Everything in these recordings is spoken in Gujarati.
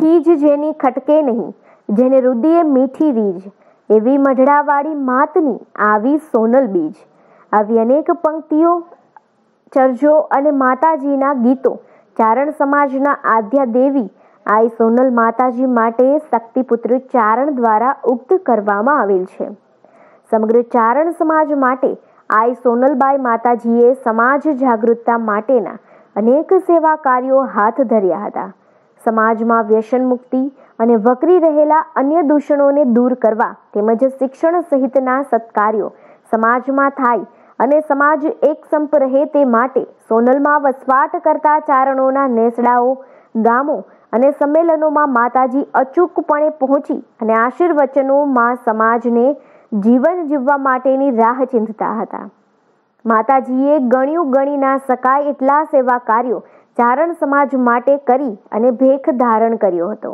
ખીજ જેની ખટકે નહીં જેને રુદીએ મીઠી રીજ એવી મઢડાવાળી માતની આવી સોનલ બીજ આવી અનેક પંક્તિઓ ચર્જો અને માતાજીના ગીતો ચારણ સમાજના આદ્યા દેવી આઈ સોનલ માતાજી માટે શક્તિપુત્ર ચારણ દ્વારા ઉક્ત કરવામાં આવેલ છે સમગ્ર ચારણ સમાજ માટે આઈ સોનલબાઈ માતાજીએ સમાજ જાગૃતતા માટેના અનેક સેવા કાર્યો હાથ ધર્યા હતા સમાજમાં વ્યસન મુક્તિ અને વકરી રહેલા અન્ય દૂષણોને દૂર કરવા તેમજ શિક્ષણ સહિતના સત્કાર્યો સમાજમાં થાય અને સમાજ એક સંપ રહે તે માટે સોનલમાં વસવાટ કરતા ચારણોના નેસડાઓ ગામો અને સંમેલનોમાં માતાજી અચૂકપણે પહોંચી અને આશીર્વચનોમાં સમાજને જીવન જીવવા માટેની રાહ ચીંધતા હતા માતાજીએ ગણ્યું ગણી ના શકાય એટલા સેવા કાર્યો ચારણ સમાજ માટે કરી અને ભેખ ધારણ કર્યો હતો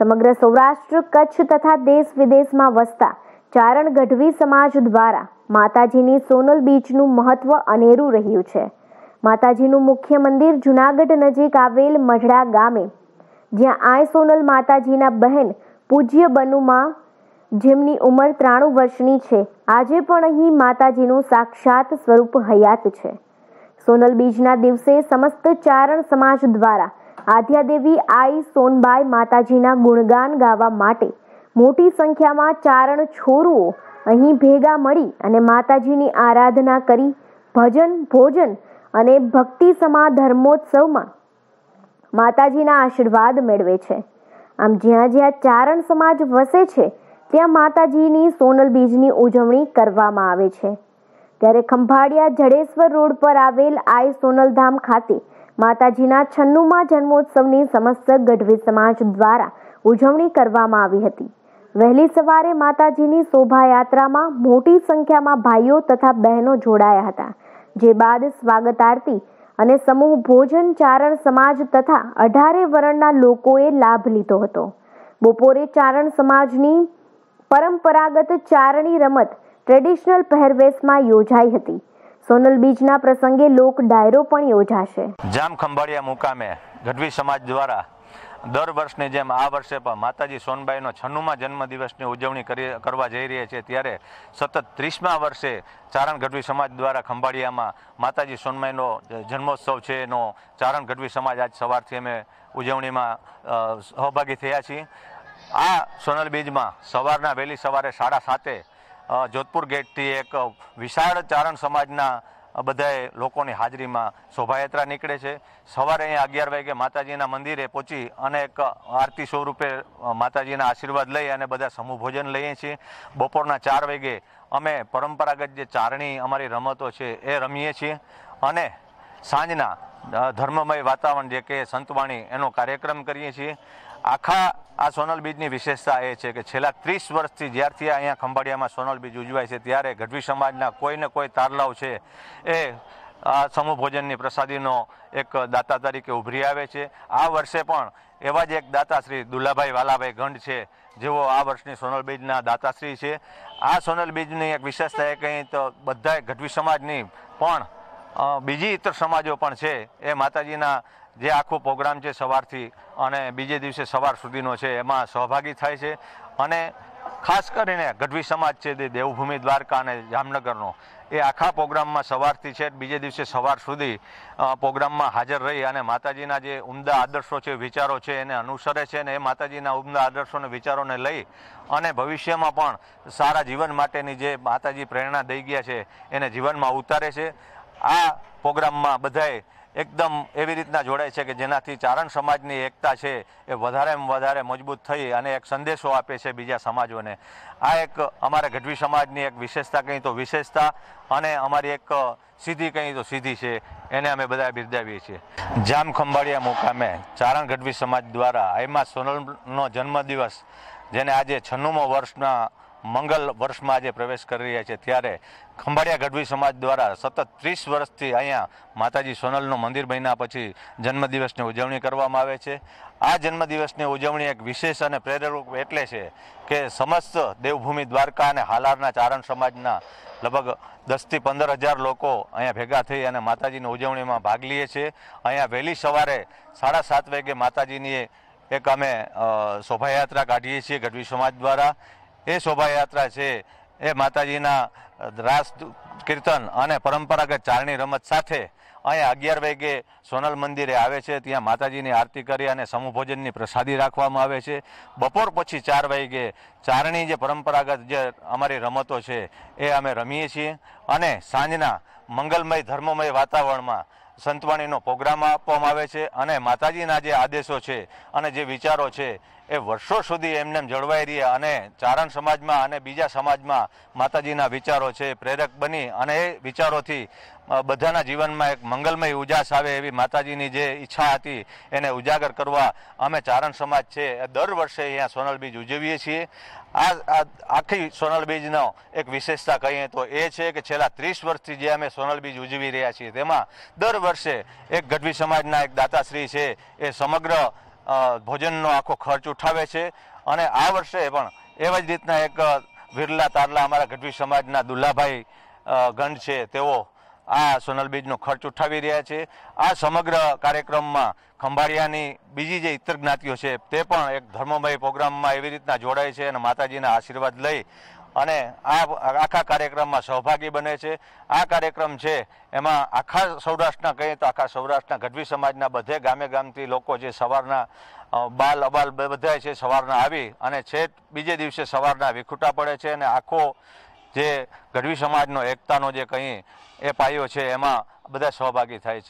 સમગ્ર સૌરાષ્ટ્ર કચ્છ તથા દેશ વિદેશમાં વસતા ચારણ ગઢવી સમાજ દ્વારા માતાજીની સોનલ બીચનું મહત્વ અનેરું રહ્યું છે માતાજીનું મુખ્ય મંદિર જુનાગઢ નજીક આવેલ મઢડા ગામે જ્યાં આય સોનલ માતાજીના બહેન પૂજ્ય બનુમાં જેમની ઉંમર ત્રાણું વર્ષની છે આજે પણ અહીં માતાજીનું સાક્ષાત સ્વરૂપ હયાત છે સોનલ બીજના દિવસે સમસ્ત ચારણ સમાજ દ્વારા આધ્યાદેવી આઈ સોનબાઈ માતાજીના ગુણગાન ગાવા માટે મોટી સંખ્યામાં ચારણ છોરુઓ અહીં ભેગા મળી અને માતાજીની આરાધના કરી ભજન ભોજન અને ભક્તિ સમા ધર્મોત્સવમાં માતાજીના આશીર્વાદ મેળવે છે આમ જ્યાં જ્યાં ચારણ સમાજ વસે છે ત્યાં માતાજીની સોનલ બીજની ઉજવણી કરવામાં આવે છે ત્યારે ખંભાળિયા જડેશ્વર રોડ પર આવેલ આઈ સોનલધામ ખાતે માતાજીના છન્નુમાં જન્મોત્સવની સમસ્ત ગઢવી સમાજ દ્વારા ઉજવણી કરવામાં આવી હતી વહેલી સવારે માતાજીની શોભાયાત્રામાં મોટી સંખ્યામાં ભાઈઓ તથા બહેનો જોડાયા હતા જે બાદ સ્વાગત આરતી અને સમૂહ ભોજન ચારણ સમાજ તથા અઢારે વર્ણના લોકોએ લાભ લીધો હતો બપોરે ચારણ સમાજની પરંપરાગત ચારણી રમત ટ્રેડિશનલ પહેરવેશમાં યોજાઈ હતી સોનલ બીજના પ્રસંગે લોક ડાયરો પણ યોજાશે જામ ખંભાળિયા મુકામે ગઢવી સમાજ દ્વારા દર વર્ષની જેમ આ વર્ષે પણ માતાજી સોનબાઈનો છન્નુમાં જન્મદિવસની ઉજવણી કરી કરવા જઈ રહ્યા છે ત્યારે સતત ત્રીસમા વર્ષે ચારણ ગઢવી સમાજ દ્વારા ખંભાળિયામાં માતાજી સોનબાઈનો જન્મોત્સવ છે એનો ચારણ ગઢવી સમાજ આજ સવારથી અમે ઉજવણીમાં સહભાગી થયા છીએ આ સોનલ બીજમાં સવારના વહેલી સવારે સાડા સાતે જોધપુર ગેટથી એક વિશાળ ચારણ સમાજના બધાએ લોકોની હાજરીમાં શોભાયાત્રા નીકળે છે સવારે અહીંયા અગિયાર વાગે માતાજીના મંદિરે પહોંચી અને એક આરતી સ્વરૂપે માતાજીના આશીર્વાદ લઈ અને બધા સમૂહ ભોજન લઈએ છીએ બપોરના ચાર વાગે અમે પરંપરાગત જે ચારણી અમારી રમતો છે એ રમીએ છીએ અને સાંજના ધર્મમય વાતાવરણ જે કે સંતવાણી એનો કાર્યક્રમ કરીએ છીએ આખા આ સોનલ બીજની વિશેષતા એ છે કે છેલ્લા ત્રીસ વર્ષથી જ્યારથી અહીંયા ખંભાળિયામાં સોનલ બીજ ઉજવાય છે ત્યારે ગઢવી સમાજના કોઈને કોઈ તારલાવ છે એ આ સમૂહ ભોજનની પ્રસાદીનો એક દાતા તરીકે ઉભરી આવે છે આ વર્ષે પણ એવા જ એક દાતાશ્રી શ્રી દુલ્લાભાઈ વાલાભાઈ ગંડ છે જેઓ આ વર્ષની સોનલ બીજના દાતાશ્રી છે આ સોનલ બીજની એક વિશેષતા એ કંઈ તો બધા ગઢવી સમાજની પણ બીજી ઇતર સમાજો પણ છે એ માતાજીના જે આખો પ્રોગ્રામ છે સવારથી અને બીજે દિવસે સવાર સુધીનો છે એમાં સહભાગી થાય છે અને ખાસ કરીને ગઢવી સમાજ છે જે દેવભૂમિ દ્વારકા અને જામનગરનો એ આખા પ્રોગ્રામમાં સવારથી છે બીજે દિવસે સવાર સુધી પ્રોગ્રામમાં હાજર રહી અને માતાજીના જે ઉમદા આદર્શો છે વિચારો છે એને અનુસરે છે અને એ માતાજીના ઉમદા આદર્શોને વિચારોને લઈ અને ભવિષ્યમાં પણ સારા જીવન માટેની જે માતાજી પ્રેરણા દઈ ગયા છે એને જીવનમાં ઉતારે છે આ પ્રોગ્રામમાં બધાએ એકદમ એવી રીતના જોડાય છે કે જેનાથી ચારણ સમાજની એકતા છે એ વધારેમાં વધારે મજબૂત થઈ અને એક સંદેશો આપે છે બીજા સમાજોને આ એક અમારા ગઢવી સમાજની એક વિશેષતા કહીએ તો વિશેષતા અને અમારી એક સીધી કહીએ તો સીધી છે એને અમે બધા બિરદાવીએ છીએ જામ ખંભાળિયા મુકામે ચારણ ગઢવી સમાજ દ્વારા આઈમા સોનલનો જન્મદિવસ જેને આજે છન્નુમો વર્ષના મંગલ વર્ષમાં આજે પ્રવેશ કરી રહ્યા છે ત્યારે ખંભાળિયા ગઢવી સમાજ દ્વારા સતત ત્રીસ વર્ષથી અહીંયા માતાજી સોનલનું મંદિર બન્યા પછી જન્મદિવસની ઉજવણી કરવામાં આવે છે આ જન્મદિવસની ઉજવણી એક વિશેષ અને પ્રેરક એટલે છે કે સમસ્ત દેવભૂમિ દ્વારકા અને હાલારના ચારણ સમાજના લગભગ દસથી પંદર હજાર લોકો અહીંયા ભેગા થઈ અને માતાજીની ઉજવણીમાં ભાગ લઈએ છીએ અહીંયા વહેલી સવારે સાડા સાત વાગે માતાજીની એક અમે શોભાયાત્રા કાઢીએ છીએ ગઢવી સમાજ દ્વારા એ શોભાયાત્રા છે એ માતાજીના રાસ કીર્તન અને પરંપરાગત ચારણી રમત સાથે અહીંયા અગિયાર વાગે સોનલ મંદિરે આવે છે ત્યાં માતાજીની આરતી કરી અને સમૂહ ભોજનની પ્રસાદી રાખવામાં આવે છે બપોર પછી ચાર વાગે ચારણી જે પરંપરાગત જે અમારી રમતો છે એ અમે રમીએ છીએ અને સાંજના મંગલમય ધર્મમય વાતાવરણમાં સંતવાણીનો પ્રોગ્રામ આપવામાં આવે છે અને માતાજીના જે આદેશો છે અને જે વિચારો છે એ વર્ષો સુધી એમને જળવાઈ રહી અને ચારણ સમાજમાં અને બીજા સમાજમાં માતાજીના વિચારો છે પ્રેરક બની અને એ વિચારોથી બધાના જીવનમાં એક મંગલમય ઉજાસ આવે એવી માતાજીની જે ઈચ્છા હતી એને ઉજાગર કરવા અમે ચારણ સમાજ છે દર વર્ષે અહીંયા સોનલ બીજ ઉજવીએ છીએ આ આખી સોનલ બીજનો એક વિશેષતા કહીએ તો એ છે કે છેલ્લા ત્રીસ વર્ષથી જે અમે સોનલ બીજ ઉજવી રહ્યા છીએ તેમાં દર વર્ષે એક ગઢવી સમાજના એક દાતાશ્રી છે એ સમગ્ર ભોજનનો આખો ખર્ચ ઉઠાવે છે અને આ વર્ષે પણ એવા જ રીતના એક વિરલા તારલા અમારા ગઢવી સમાજના દુલ્લાભાઈ ગંઢ છે તેઓ આ સોનલ બીજનો ખર્ચ ઉઠાવી રહ્યા છે આ સમગ્ર કાર્યક્રમમાં ખંભાળિયાની બીજી જે ઇતર જ્ઞાતિઓ છે તે પણ એક ધર્મમય પ્રોગ્રામમાં એવી રીતના જોડાય છે અને માતાજીના આશીર્વાદ લઈ અને આ આખા કાર્યક્રમમાં સહભાગી બને છે આ કાર્યક્રમ છે એમાં આખા સૌરાષ્ટ્રના કહીએ તો આખા સૌરાષ્ટ્રના ગઢવી સમાજના બધે ગામે ગામથી લોકો જે સવારના બાલ અબાલ બધા છે સવારના આવી અને છેક બીજે દિવસે સવારના વિખૂટા પડે છે અને આખો જે ગઢવી સમાજનો એકતાનો જે કંઈ એ પાયો છે એમાં બધા સહભાગી થાય છે